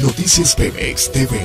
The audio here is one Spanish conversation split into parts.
Noticias Pemex TV.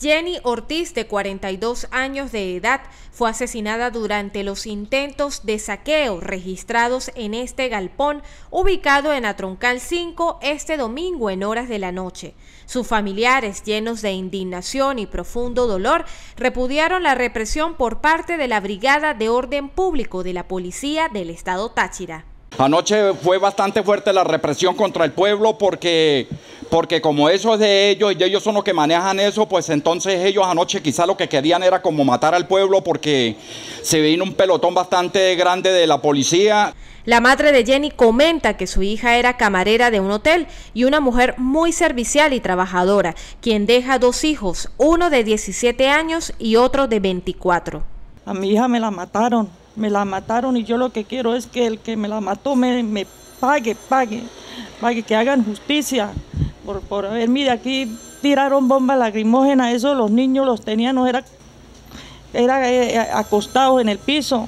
Jenny Ortiz, de 42 años de edad, fue asesinada durante los intentos de saqueo registrados en este galpón ubicado en Atroncal 5 este domingo en horas de la noche. Sus familiares, llenos de indignación y profundo dolor, repudiaron la represión por parte de la Brigada de Orden Público de la Policía del Estado Táchira. Anoche fue bastante fuerte la represión contra el pueblo porque porque como eso es de ellos y ellos son los que manejan eso, pues entonces ellos anoche quizá lo que querían era como matar al pueblo porque se vino un pelotón bastante grande de la policía. La madre de Jenny comenta que su hija era camarera de un hotel y una mujer muy servicial y trabajadora, quien deja dos hijos, uno de 17 años y otro de 24. A mi hija me la mataron, me la mataron y yo lo que quiero es que el que me la mató me, me pague, pague, pague, que hagan justicia por, por ver aquí tiraron bombas lacrimógenas, eso los niños los tenían, no era, era eh, eh, acostados en el piso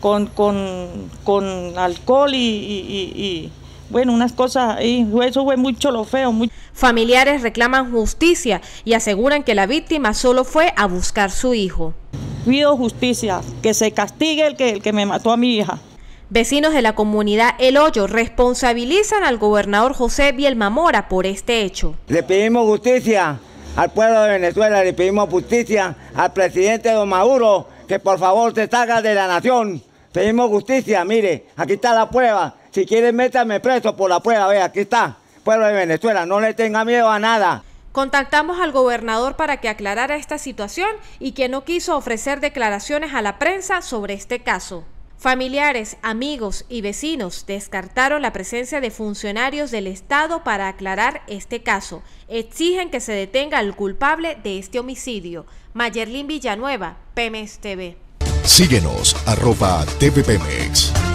con, con, alcohol y, bueno, unas cosas ahí, eso fue mucho lo feo. Muy... Familiares reclaman justicia y aseguran que la víctima solo fue a buscar su hijo. Pido justicia, que se castigue el que, el que me mató a mi hija. Vecinos de la comunidad El Hoyo responsabilizan al gobernador José Biel Mamora por este hecho. Le pedimos justicia al pueblo de Venezuela, le pedimos justicia al presidente Don Maduro, que por favor se salga de la nación. Pedimos justicia, mire, aquí está la prueba. Si quieren, métame preso por la prueba, vea, aquí está. Pueblo de Venezuela, no le tenga miedo a nada. Contactamos al gobernador para que aclarara esta situación y que no quiso ofrecer declaraciones a la prensa sobre este caso. Familiares, amigos y vecinos descartaron la presencia de funcionarios del Estado para aclarar este caso. Exigen que se detenga al culpable de este homicidio. Mayerlin Villanueva, PMS TV. Síguenos, arroba TVPMX.